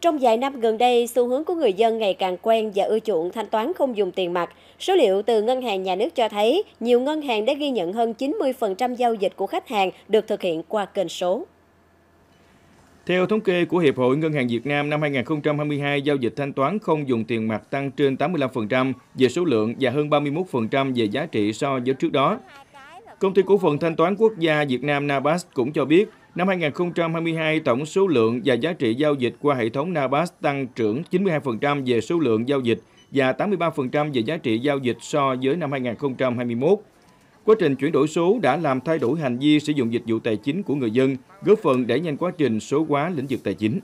Trong vài năm gần đây, xu hướng của người dân ngày càng quen và ưa chuộng thanh toán không dùng tiền mặt. Số liệu từ ngân hàng nhà nước cho thấy, nhiều ngân hàng đã ghi nhận hơn 90% giao dịch của khách hàng được thực hiện qua kênh số. Theo thống kê của Hiệp hội Ngân hàng Việt Nam năm 2022, giao dịch thanh toán không dùng tiền mặt tăng trên 85% về số lượng và hơn 31% về giá trị so với trước đó. Công ty cổ phần thanh toán quốc gia Việt Nam Nabas cũng cho biết, Năm 2022, tổng số lượng và giá trị giao dịch qua hệ thống NABAS tăng trưởng 92% về số lượng giao dịch và 83% về giá trị giao dịch so với năm 2021. Quá trình chuyển đổi số đã làm thay đổi hành vi sử dụng dịch vụ tài chính của người dân, góp phần đẩy nhanh quá trình số hóa lĩnh vực tài chính.